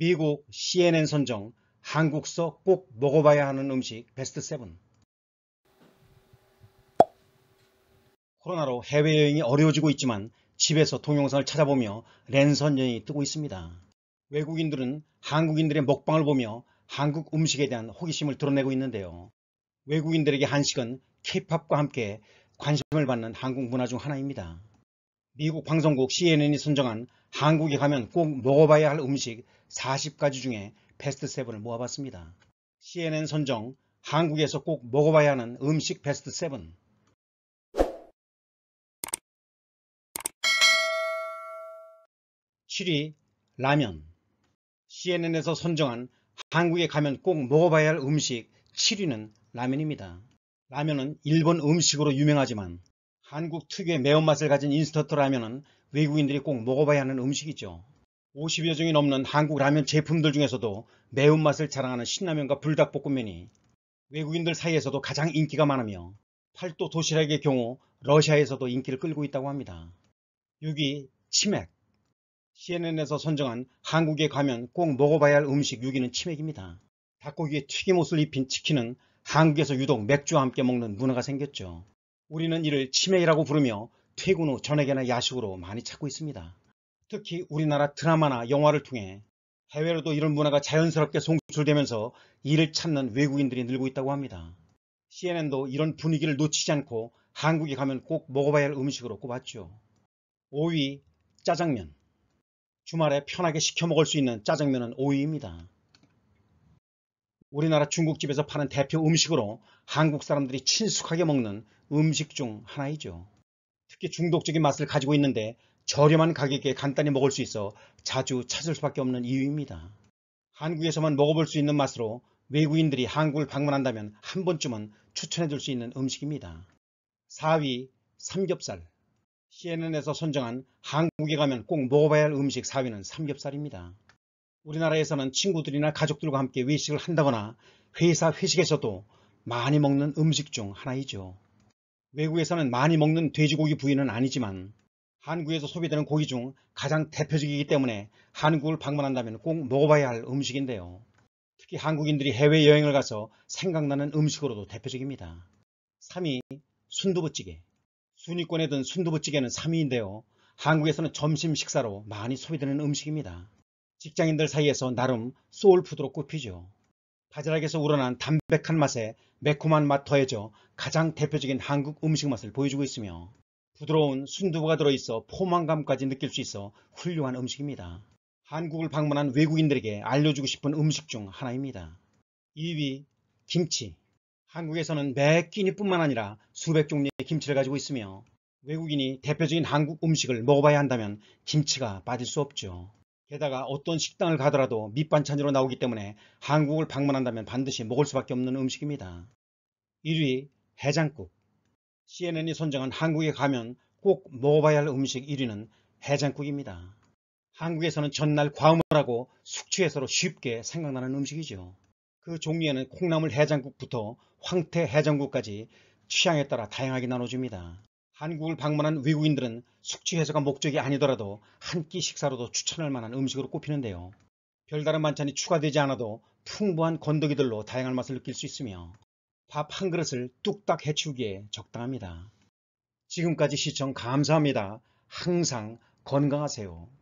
미국 CNN 선정 한국서 꼭 먹어봐야 하는 음식 베스트 7 코로나로 해외여행이 어려워지고 있지만 집에서 동영상을 찾아보며 랜선 여행이 뜨고 있습니다. 외국인들은 한국인들의 먹방을 보며 한국 음식에 대한 호기심을 드러내고 있는데요. 외국인들에게 한식은 케이팝과 함께 관심을 받는 한국 문화 중 하나입니다. 미국 방송국 CNN이 선정한 한국에 가면 꼭 먹어봐야 할 음식 40가지 중에 베스트 7을 모아봤습니다. CNN 선정 한국에서 꼭 먹어봐야 하는 음식 베스트 7 7위 라면 CNN에서 선정한 한국에 가면 꼭 먹어봐야 할 음식 7위는 라면입니다. 라면은 일본 음식으로 유명하지만 한국 특유의 매운맛을 가진 인스턴트 라면은 외국인들이 꼭 먹어봐야 하는 음식이죠. 50여 종이 넘는 한국 라면 제품들 중에서도 매운맛을 자랑하는 신라면과 불닭볶음면이 외국인들 사이에서도 가장 인기가 많으며 팔도 도시락의 경우 러시아에서도 인기를 끌고 있다고 합니다. 6위 치맥 CNN에서 선정한 한국에 가면 꼭 먹어봐야 할 음식 6위는 치맥입니다. 닭고기에 튀김옷을 입힌 치킨은 한국에서 유독 맥주와 함께 먹는 문화가 생겼죠. 우리는 이를 치맥이라고 부르며 퇴근 후저녁에나 야식으로 많이 찾고 있습니다. 특히 우리나라 드라마나 영화를 통해 해외로도 이런 문화가 자연스럽게 송출되면서 이를 찾는 외국인들이 늘고 있다고 합니다. CNN도 이런 분위기를 놓치지 않고 한국에 가면 꼭 먹어봐야 할 음식으로 꼽았죠. 5위 짜장면 주말에 편하게 시켜 먹을 수 있는 짜장면은 5위입니다. 우리나라 중국집에서 파는 대표 음식으로 한국 사람들이 친숙하게 먹는 음식 중 하나이죠. 특히 중독적인 맛을 가지고 있는데 저렴한 가격에 간단히 먹을 수 있어 자주 찾을 수밖에 없는 이유입니다. 한국에서만 먹어볼 수 있는 맛으로 외국인들이 한국을 방문한다면 한 번쯤은 추천해 줄 수 있는 음식입니다. 4위 삼겹살 CNN에서 선정한 한국에 가면 꼭 먹어봐야 할 음식 4위는 삼겹살입니다. 우리나라에서는 친구들이나 가족들과 함께 외식을 한다거나 회사 회식에서도 많이 먹는 음식 중 하나이죠. 외국에서는 많이 먹는 돼지고기 부위는 아니지만 한국에서 소비되는 고기 중 가장 대표적이기 때문에 한국을 방문한다면 꼭 먹어봐야 할 음식인데요. 특히 한국인들이 해외여행을 가서 생각나는 음식으로도 대표적입니다. 3위 순두부찌개 순위권에 든 순두부찌개는 3위인데요. 한국에서는 점심 식사로 많이 소비되는 음식입니다. 직장인들 사이에서 나름 소울푸드로 꼽히죠. 바지락에서 우러난 담백한 맛에 매콤한 맛 더해져 가장 대표적인 한국 음식 맛을 보여주고 있으며 부드러운 순두부가 들어있어 포만감까지 느낄 수 있어 훌륭한 음식입니다. 한국을 방문한 외국인들에게 알려주고 싶은 음식 중 하나입니다. 2위 김치 한국에서는 매 끼니뿐만 아니라 수백 종류의 김치를 가지고 있으며 외국인이 대표적인 한국 음식을 먹어봐야 한다면 김치가 빠질 수 없죠. 게다가 어떤 식당을 가더라도 밑반찬으로 나오기 때문에 한국을 방문한다면 반드시 먹을 수밖에 없는 음식입니다. 1위 해장국 CNN이 선정한 한국에 가면 꼭 먹어봐야 할 음식 1위는 해장국입니다. 한국에서는 전날 과음을 하고 숙취해서로 쉽게 생각나는 음식이죠. 그 종류에는 콩나물 해장국부터 황태 해장국까지 취향에 따라 다양하게 나눠줍니다 한국을 방문한 외국인들은 숙취 해소가 목적이 아니더라도 한 끼 식사로도 추천할 만한 음식으로 꼽히는데요. 별다른 반찬이 추가되지 않아도 풍부한 건더기들로 다양한 맛을 느낄 수 있으며 밥 한 그릇을 뚝딱 해치우기에 적당합니다. 지금까지 시청 감사합니다. 항상 건강하세요.